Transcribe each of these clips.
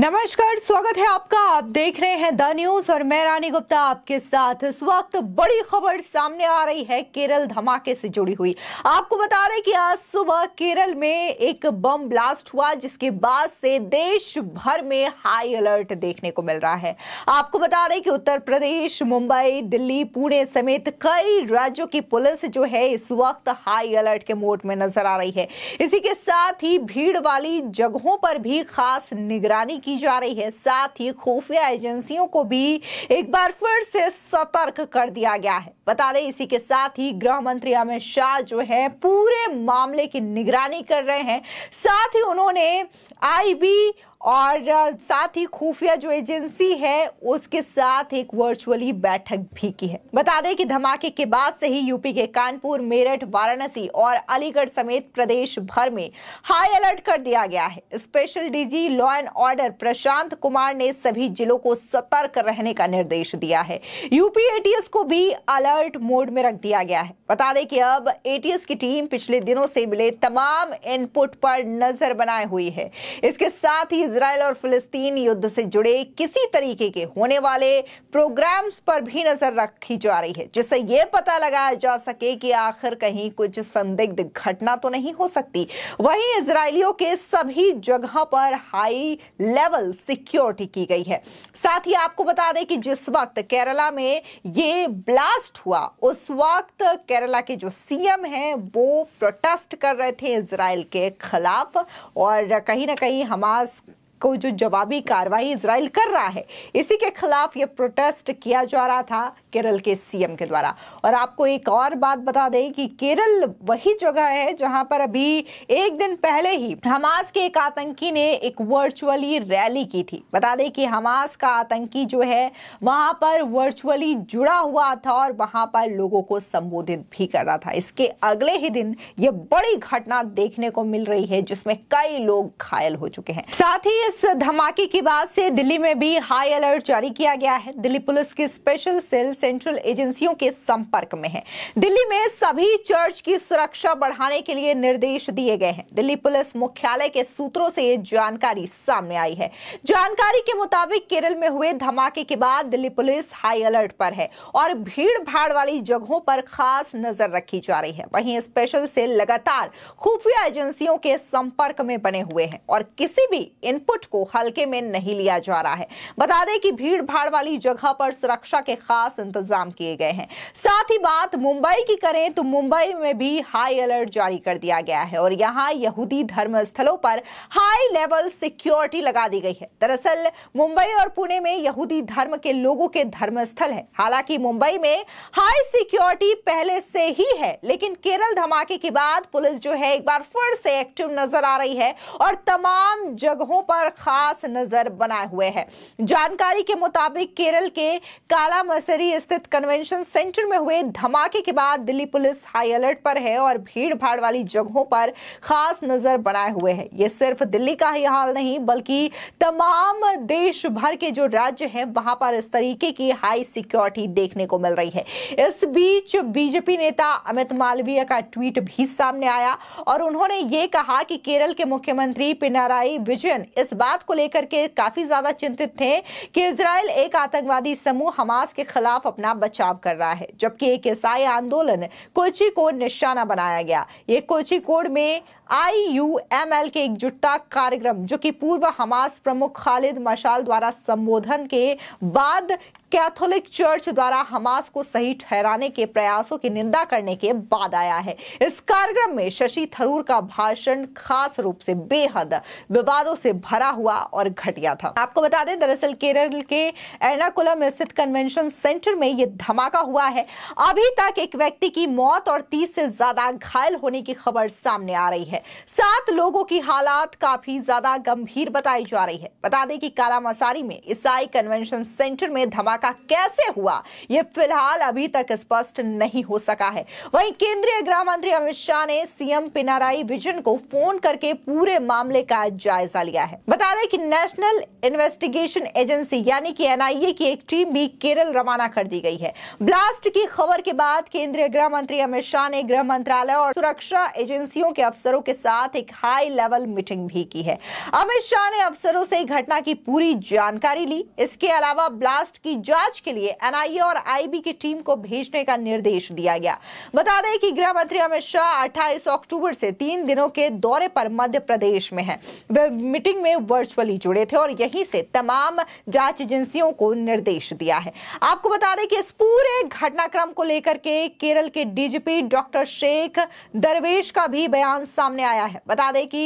नमस्कार स्वागत है आपका आप देख रहे हैं द न्यूज और मैं रानी गुप्ता आपके साथ इस वक्त बड़ी खबर सामने आ रही है केरल धमाके से जुड़ी हुई आपको बता दें कि आज सुबह केरल में एक बम ब्लास्ट हुआ जिसके बाद से देश भर में हाई अलर्ट देखने को मिल रहा है आपको बता दें कि उत्तर प्रदेश मुंबई दिल्ली पुणे समेत कई राज्यों की पुलिस जो है इस वक्त हाई अलर्ट के मोड में नजर आ रही है इसी के साथ ही भीड़ वाली जगहों पर भी खास निगरानी की जा रही है साथ ही खुफिया एजेंसियों को भी एक बार फिर से सतर्क कर दिया गया है बता दें इसी के साथ ही गृह मंत्री अमित शाह जो है पूरे मामले की निगरानी कर रहे हैं साथ ही उन्होंने आईबी और साथ ही खुफिया जो एजेंसी है उसके साथ एक वर्चुअली बैठक भी की है बता दें कि धमाके के बाद से ही यूपी के कानपुर मेरठ वाराणसी और अलीगढ़ समेत प्रदेश भर में हाई अलर्ट कर दिया गया है special DG law and order Prashant Kumar ने सभी जिलों को सतर्क रहने का निर्देश दिया है यूपी एटीएस को भी अलर्ट मोड में रख दिया गया है बता दें कि अब एटीएस की टीम पिछले दिनों से मिले तमाम इनपुट पर नजर बनाए हुई है इसके साथ ही इसराइल और फिलिस्तीन युद्ध से जुड़े किसी तरीके के होने वाले प्रोग्राम्स पर भी नजर रखी जा रही है जिससे ये पता लगाया जा सके कि आखिर कहीं कुछ संदिग्ध घटना तो नहीं हो सकती वहीं इसराइलियों के सभी जगह पर हाई लेवल सिक्योरिटी की गई है साथ ही आपको बता दें कि जिस वक्त केरला में ये ब्लास्ट हुआ उस वक्त केरला के जो सीएम हैं वो प्रोटेस्ट कर रहे थे इसराइल के खिलाफ और कहीं ना कहीं हमास को जो जवाबी कार्रवाई इसराइल कर रहा है इसी के खिलाफ ये प्रोटेस्ट किया जा रहा था केरल के सीएम के द्वारा और आपको एक और बात बता दें कि केरल वही जगह है जहां पर अभी एक दिन पहले ही हमास के एक आतंकी ने एक वर्चुअली रैली की थी बता दें कि हमास का आतंकी जो है वहां पर वर्चुअली जुड़ा हुआ था और वहां पर लोगों को संबोधित भी कर रहा था इसके अगले ही दिन यह बड़ी घटना देखने को मिल रही है जिसमें कई लोग घायल हो चुके हैं साथ ही इस धमाके की बात से दिल्ली में भी हाई अलर्ट जारी किया गया है दिल्ली पुलिस की स्पेशल सेल से सेंट्रल एजेंसियों के संपर्क में है दिल्ली में सभी चर्च की सुरक्षा बढ़ाने के लिए निर्देश दिए गए हैं दिल्ली पुलिस मुख्यालय के सूत्रों से ये जानकारी सामने आई है जानकारी के मुताबिक केरल में हुए धमाके के बाद दिल्ली पुलिस हाई अलर्ट पर है और भीड़ वाली जगहों पर खास नजर रखी जा रही है वहीं स्पेशल सेल लगातार खुफिया एजेंसियों के संपर्क में बने हुए हैं और किसी भी इनपुट को हल्के में नहीं लिया जा रहा है बता दें कि भीड़ भाड़ वाली जगह पर सुरक्षा के खास इंतजाम किए गए हैं साथ ही बात मुंबई की करें तो मुंबई में भी हाई अलर्ट जारी कर दिया गया है और यहाँ यहूदी धर्म स्थलों पर हाई लेवल सिक्योरिटी लगा दी गई है दरअसल मुंबई और पुणे में यहूदी धर्म के लोगों के धर्म स्थल है हालांकि मुंबई में हाई सिक्योरिटी पहले से ही है लेकिन केरल धमाके के बाद पुलिस जो है एक बार फिर से एक्टिव नजर आ रही है और तमाम जगहों पर खास नजर बनाए हुए है जानकारी के मुताबिक केरल के काला मसरी स्थित कन्वेंशन सेंटर में हुए धमाके के बाद दिल्ली पुलिस हाई अलर्ट पर है और भीड़ भाड़ वाली जगहों पर खास नजर बनाए हुए है ये सिर्फ दिल्ली का ही हाल नहीं बल्कि तमाम देश भर के जो राज्य है वहां पर इस तरीके की हाई सिक्योरिटी देखने को मिल रही है इस बीच बीजेपी नेता अमित मालवीय का ट्वीट भी सामने आया और उन्होंने ये कहा कि केरल के मुख्यमंत्री पिनाराई विजयन इस बात को लेकर के काफी ज्यादा चिंतित थे कि इसराइल एक आतंकवादी समूह हमास के खिलाफ खिलाफ अपना बचाव कर रहा है जबकि एक ईसाई आंदोलन कोची कोड निशाना बनाया गया ये कोची कोड में आई एल के एकजुटता कार्यक्रम जो कि पूर्व हमास प्रमुख खालिद मशाल द्वारा संबोधन के बाद कैथोलिक चर्च द्वारा हमास को सही ठहराने के प्रयासों की निंदा करने के बाद आया है इस कार्यक्रम में शशि थरूर का भाषण खास रूप से बेहद विवादों से भरा हुआ और घटिया था आपको बता दें दरअसल केरल के एर्नाकुलम स्थित कन्वेंशन सेंटर में यह धमाका हुआ है अभी तक एक व्यक्ति की मौत और तीस से ज्यादा घायल होने की खबर सामने आ रही है है सात लोगों की हालात काफी ज्यादा गंभीर बताई जा रही है बता दें कि मसारी में ईसाई कन्वेंशन सेंटर में धमाका कैसे हुआ ये फिलहाल अभी तक स्पष्ट नहीं हो सका है वहीं केंद्रीय गृह मंत्री अमित शाह ने सीएम पिनाराई विजन को फोन करके पूरे मामले का जायजा लिया है बता दें कि नेशनल इन्वेस्टिगेशन एजेंसी यानी कि एनआईए की एक टीम भी केरल रवाना कर दी गई है ब्लास्ट की खबर के बाद केंद्रीय गृह मंत्री अमित शाह ने गृह मंत्रालय और सुरक्षा एजेंसियों के अफसरों के साथ एक हाई लेवल मीटिंग भी की है अमित शाह ने अफसरों से घटना की पूरी जानकारी ली इसके अलावा ब्लास्ट की जांच के लिए एनआईए और आईबी की टीम को भेजने का निर्देश दिया गया बता दें कि गृह मंत्री अमित शाह अट्ठाईस अक्टूबर से तीन दिनों के दौरे पर मध्य प्रदेश में है वे मीटिंग में वर्चुअली जुड़े थे और यहीं से तमाम जांच एजेंसियों को निर्देश दिया है आपको बता दें कि इस पूरे घटनाक्रम को लेकर के केरल के डीजीपी डॉक्टर शेख दरवेश का भी बयान सामने सामने आया है बता दें कि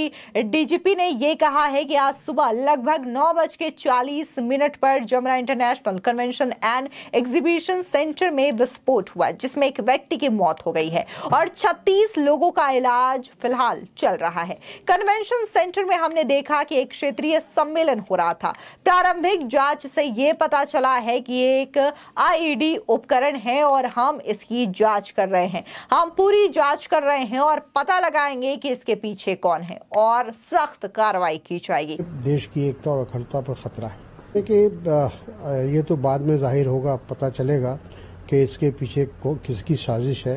डीजीपी ने यह कहा है कि आज सुबह लगभग नौ बज के चालीस मिनट पर जमुना international convention and exhibition centre में विस्फोट हुआ जिसमें एक व्यक्ति की मौत हो गई है और छत्तीस लोगों का इलाज फिलहाल चल रहा है कन्वेंशन सेंटर में हमने देखा कि एक क्षेत्रीय सम्मेलन हो रहा था प्रारंभिक जांच से यह पता चला है कि एक आईडी उपकरण है और हम इसकी जांच कर रहे हैं हम पूरी जांच कर रहे हैं और पता लगाएंगे कि इसके पीछे कौन है और सख्त कार्रवाई की जाएगी देश की एकता और अखंडता पर खतरा है देखिए ये तो बाद में जाहिर होगा पता चलेगा कि इसके पीछे किसकी साजिश है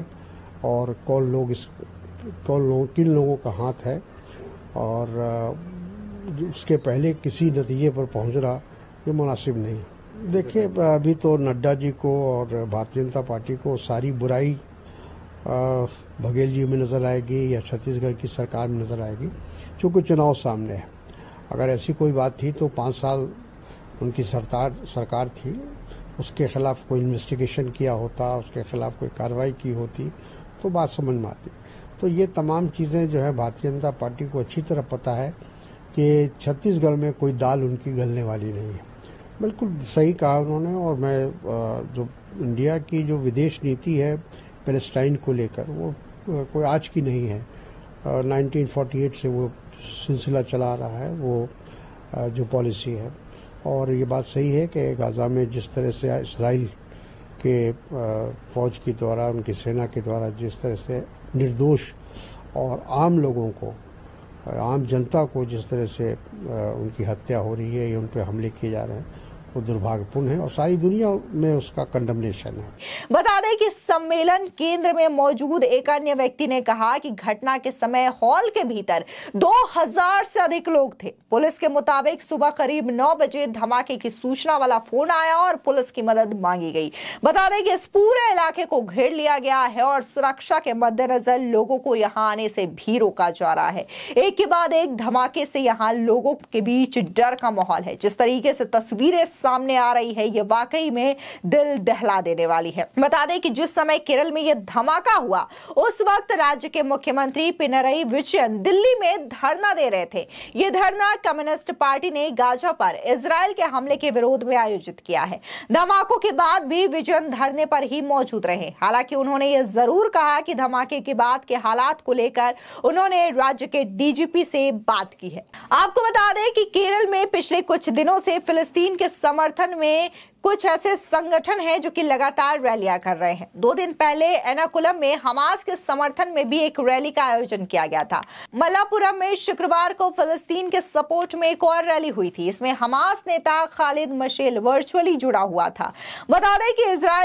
और कौन लोग इस कौन लोग किन लोगों का हाथ है और उसके पहले किसी नतीजे पर पहुंचना ये मुनासिब नहीं देखिए अभी तो नड्डा जी को और भारतीय जनता पार्टी को सारी बुराई बघेल जी में नज़र आएगी या छत्तीसगढ़ की सरकार में नज़र आएगी क्योंकि चुनाव सामने है अगर ऐसी कोई बात थी तो पाँच साल उनकी सरकार सरकार थी उसके खिलाफ कोई इन्वेस्टिगेशन किया होता उसके खिलाफ कोई कार्रवाई की होती तो बात समझ में आती तो ये तमाम चीज़ें जो है भारतीय जनता पार्टी को अच्छी तरह पता है कि छत्तीसगढ़ में कोई दाल उनकी गलने वाली नहीं है बिल्कुल सही कहा उन्होंने और मैं जो इंडिया की जो विदेश नीति है पेलेस्टाइन को लेकर वो कोई आज की नहीं है और 1948 से वो सिलसिला चला रहा है वो जो पॉलिसी है और ये बात सही है कि गाज़ा में जिस तरह से इसराइल के फौज के द्वारा उनकी सेना के द्वारा जिस तरह से निर्दोष और आम लोगों को आम जनता को जिस तरह से उनकी हत्या हो रही है या उन पर हमले किए जा रहे हैं वो दुर्भाग्यपूर्ण है और सारी दुनिया में उसका कंडमनेशन है बता दें कि सम्मेलन केंद्र में मौजूद एक अन्य व्यक्ति ने कहा कि घटना के समय हॉल के भीतर 2000 से अधिक लोग थे पुलिस के मुताबिक सुबह करीब 9 बजे धमाके की सूचना वाला फोन आया और पुलिस की मदद मांगी गई बता दें कि इस पूरे इलाके को घेर लिया गया है और सुरक्षा के मद्देनजर लोगों को यहाँ आने से भी रोका जा रहा है एक के बाद एक धमाके से यहाँ लोगों के बीच डर का माहौल है जिस तरीके से तस्वीरें सामने आ रही है ये वाकई में दिल दहला देने वाली है बता दें कि जिस समय केरल में यह धमाका हुआ उस वक्त राज्य के मुख्यमंत्री पिनरई विजयन दिल्ली में धरना दे रहे थे ये धरना कम्युनिस्ट पार्टी ने गाजा पर इसराइल के हमले के विरोध में आयोजित किया है धमाकों के बाद भी विजयन धरने पर ही मौजूद रहे हालांकि उन्होंने ये जरूर कहा कि धमाके के बाद के हालात को लेकर उन्होंने राज्य के डीजीपी से बात की है आपको बता दें कि केरल में पिछले कुछ दिनों से फिलिस्तीन के सम... समर्थन में कुछ ऐसे संगठन हैं जो कि लगातार रैलियां कर रहे हैं दो दिन पहले एनाकुलम में हमास के समर्थन में भी एक रैली का आयोजन किया गया था मलापुरम में शुक्रवार को फलस्तीन के सपोर्ट में एक और रैली हुई थी इसमें हमास नेता खालिद मशेल वर्चुअली जुड़ा हुआ था बता दें कि इसराइल